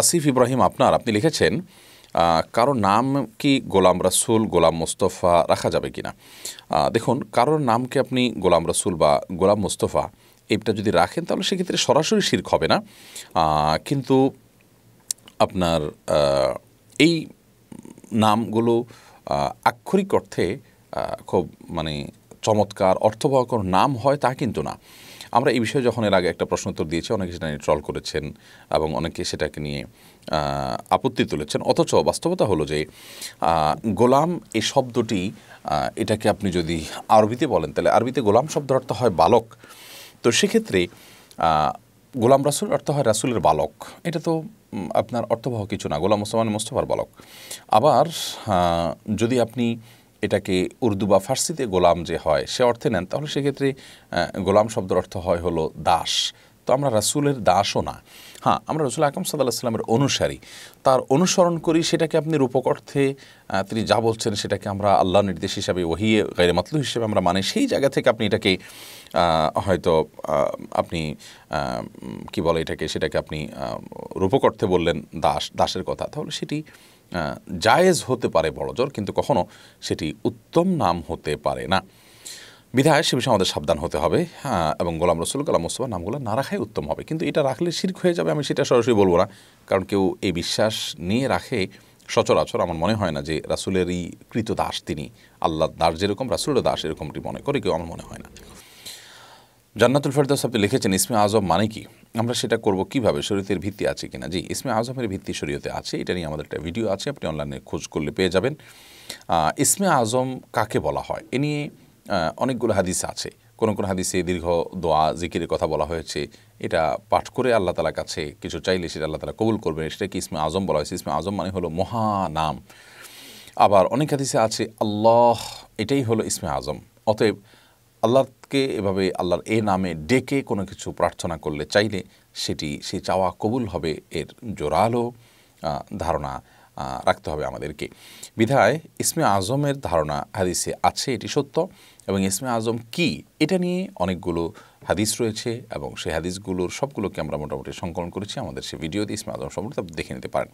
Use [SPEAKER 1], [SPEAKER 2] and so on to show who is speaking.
[SPEAKER 1] আসিফ ইব্রাহিম আপনার আপনি লিখেছেন কারো নাম কি গোলাম রাসুল গোলাম মোস্তফা রাখা যাবে কি না দেখুন কারোর নামকে আপনি গোলাম রাসুল বা গোলাম মোস্তফা এইটা যদি রাখেন তাহলে সেক্ষেত্রে সরাসরি শির্ক হবে না কিন্তু আপনার এই নামগুলো আক্ষরিক অর্থে খুব মানে চমৎকার অর্থবহ কোনো নাম হয় তা কিন্তু না আমরা এই বিষয়ে যখন এর আগে একটা প্রশ্ন উত্তর দিয়েছি অনেকে সেটা নিয়ে ট্রল করেছেন এবং অনেকে সেটাকে নিয়ে আপত্তি তুলেছেন অথচ বাস্তবতা হলো যে গোলাম এই শব্দটি এটাকে আপনি যদি আরবিতে বলেন তাহলে আরবিতে গোলাম শব্দের অর্থ হয় বালক তো সেক্ষেত্রে গোলাম রাসুল অর্থ হয় রাসুলের বালক এটা তো আপনার অর্থবহ কিছু না গোলাম মুসলমান মোস্তফার বালক আবার যদি আপনি এটাকে উর্দু বা ফার্সিতে গোলাম যে হয় সে অর্থে নেন তাহলে সেক্ষেত্রে গোলাম শব্দের অর্থ হয় হলো দাস তো আমরা রাসুলের দাসও না হ্যাঁ আমরা রসুল আকম সাদাল্লাহ সাল্লামের অনুসারী তার অনুসরণ করি সেটাকে আপনি রূপক অর্থে তিনি যা বলছেন সেটাকে আমরা আল্লাহ নির্দেশ হিসাবে ওহিয়ে গাইরে মাতলু হিসেবে আমরা মানে সেই জায়গা থেকে আপনি এটাকে হয়তো আপনি কি বলে এটাকে সেটাকে আপনি রূপক অর্থে বললেন দাস দাসের কথা তাহলে সেটি জায়েজ হতে পারে বড়জোর কিন্তু কখনো সেটি উত্তম নাম হতে পারে না বিধায় সে বিষয়ে আমাদের সাবধান হতে হবে হ্যাঁ, এবং গোলাম রসুল গোলাম মোস্তফার নামগুলো না রাখাই উত্তম হবে কিন্তু এটা রাখলে শির্ক হয়ে যাবে আমি সেটা সরাসরি বলবো না কারণ কেউ এই বিশ্বাস নিয়ে রাখে সচরাচর আমার মনে হয় না যে রাসুলেরই কৃত দাস তিনি আল্লাহ দাস যেরকম রাসুলের দাস এরকমটি মনে করে কেউ আমার মনে হয় না জান্নাতুল ফেরদাস আপনি লিখেছেন ইসমে আজম মানে কি আমরা সেটা করব কিভাবে শরীয়তের ভিত্তি আছে কিনা জি ইসমে আজমের ভিত্তি শরীয়তে আছে এটা নিয়ে আমাদের একটা ভিডিও আছে আপনি অনলাইনে খোঁজ করলে পেয়ে যাবেন ইসমে আজম কাকে বলা হয় এ নিয়ে অনেকগুলো হাদিস আছে কোন কোন হাদিসে দীর্ঘ দোয়া জিকিরের কথা বলা হয়েছে এটা পাঠ করে আল্লাহ তালার কাছে কিছু চাইলে সেটা আল্লাহ তালা কবুল করবেন সেটাকে ইসমে আজম বলা হয়েছে ইসমে আজম মানে হলো মহানাম আবার অনেক হাদিসে আছে আল্লাহ এটাই হলো ইসমে আজম অতএব আল্লাহকে এভাবে আল্লাহর এ নামে ডেকে কোনো কিছু প্রার্থনা করলে চাইলে সেটি সে চাওয়া কবুল হবে এর জোরালো ধারণা রাখতে হবে আমাদেরকে বিধায় ইসমে আজমের ধারণা হাদিসে আছে এটি সত্য এবং ইসমে আজম কি এটা নিয়ে অনেকগুলো হাদিস রয়েছে এবং সেই হাদিসগুলোর সবগুলোকে আমরা মোটামুটি সংকলন করেছি আমাদের সে ভিডিওতে ইসমে আজম সম্পর্কে দেখে নিতে পারেন